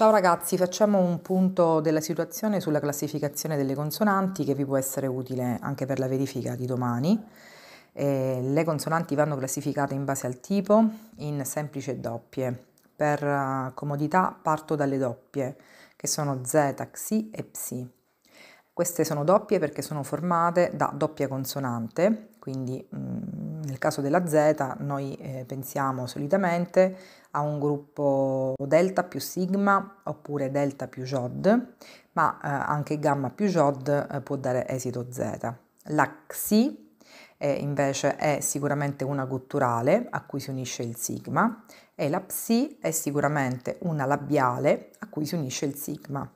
Ciao ragazzi, facciamo un punto della situazione sulla classificazione delle consonanti che vi può essere utile anche per la verifica di domani. Eh, le consonanti vanno classificate in base al tipo, in semplici e doppie. Per eh, comodità parto dalle doppie, che sono Z, Xi e Psi. Queste sono doppie perché sono formate da doppia consonante, quindi mh, mm, nel caso della Z noi eh, pensiamo solitamente a un gruppo delta più sigma oppure delta più jod, ma eh, anche gamma più jod eh, può dare esito Z. La xi eh, invece è sicuramente una gutturale a cui si unisce il sigma e la psi è sicuramente una labiale a cui si unisce il sigma.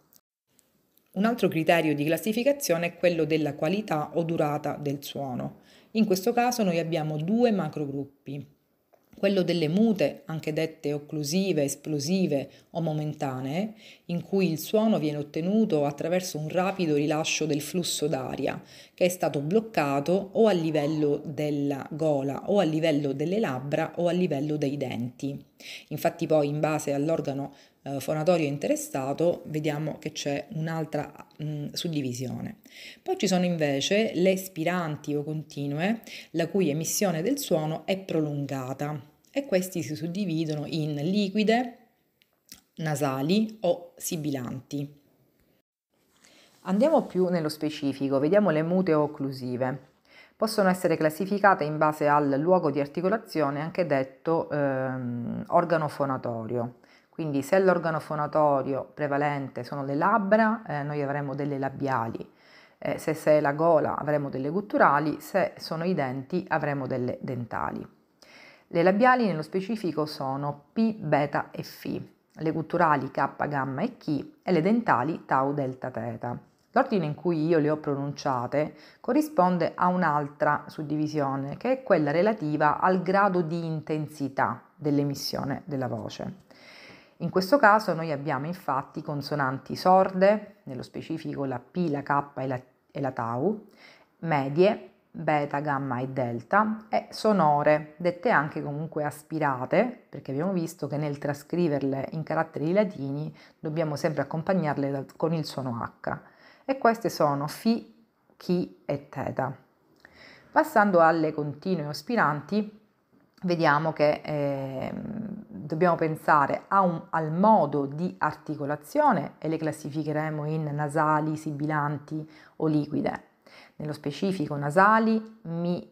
Un altro criterio di classificazione è quello della qualità o durata del suono. In questo caso noi abbiamo due macrogruppi, quello delle mute, anche dette occlusive, esplosive o momentanee, in cui il suono viene ottenuto attraverso un rapido rilascio del flusso d'aria che è stato bloccato o a livello della gola o a livello delle labbra o a livello dei denti. Infatti poi in base all'organo eh, fonatorio interessato vediamo che c'è un'altra mh, mm, suddivisione. Poi ci sono invece le spiranti o continue la cui emissione del suono è prolungata e questi si suddividono in liquide, nasali o sibilanti. Andiamo più nello specifico, vediamo le mute o occlusive. Possono essere classificate in base al luogo di articolazione, anche detto ehm, organo fonatorio. Quindi se l'organo fonatorio prevalente sono le labbra, eh, noi avremo delle labiali, eh, se, se è la gola avremo delle gutturali, se sono i denti avremo delle dentali. Le labiali nello specifico sono P, beta e Fi, le gutturali K, gamma e Chi e le dentali tau, delta, teta. L'ordine in cui io le ho pronunciate corrisponde a un'altra suddivisione che è quella relativa al grado di intensità dell'emissione della voce. In questo caso noi abbiamo infatti consonanti sorde, nello specifico la P, la K e la, e la Tau, medie, beta, gamma e delta, e sonore, dette anche comunque aspirate, perché abbiamo visto che nel trascriverle in caratteri latini dobbiamo sempre accompagnarle da, con il suono H. E queste sono Fi, Chi e Teta. Passando alle continue ospiranti, vediamo che eh, dobbiamo pensare un, al modo di articolazione e le classificheremo in nasali, sibilanti o liquide. Nello specifico nasali, mi,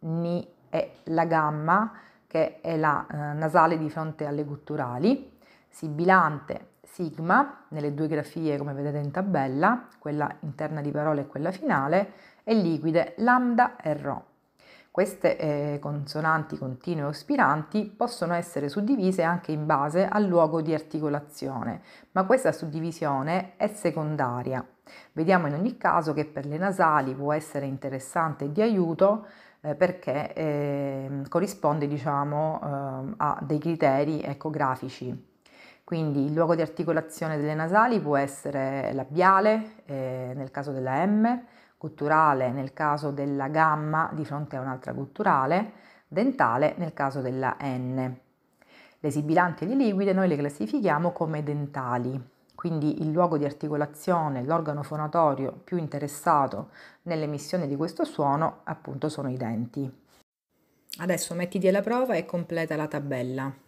ni e la gamma, che è la eh, nasale di fronte alle gutturali, sibilante, sigma, nelle due grafie come vedete in tabella, quella interna di parole e quella finale, e liquide, lambda e rho. Queste eh, consonanti continue o spiranti possono essere suddivise anche in base al luogo di articolazione, ma questa suddivisione è secondaria. Vediamo in ogni caso che per le nasali può essere interessante e di aiuto eh, perché eh, corrisponde diciamo, ehm, a dei criteri ecografici. Quindi il luogo di articolazione delle nasali può essere labiale, eh, nel caso della M, gutturale nel caso della gamma di fronte a un'altra gutturale, dentale nel caso della N. Le sibilanti e le liquide noi le classifichiamo come dentali, quindi il luogo di articolazione, l'organo fonatorio più interessato nell'emissione di questo suono appunto sono i denti. Adesso mettiti alla prova e completa la tabella.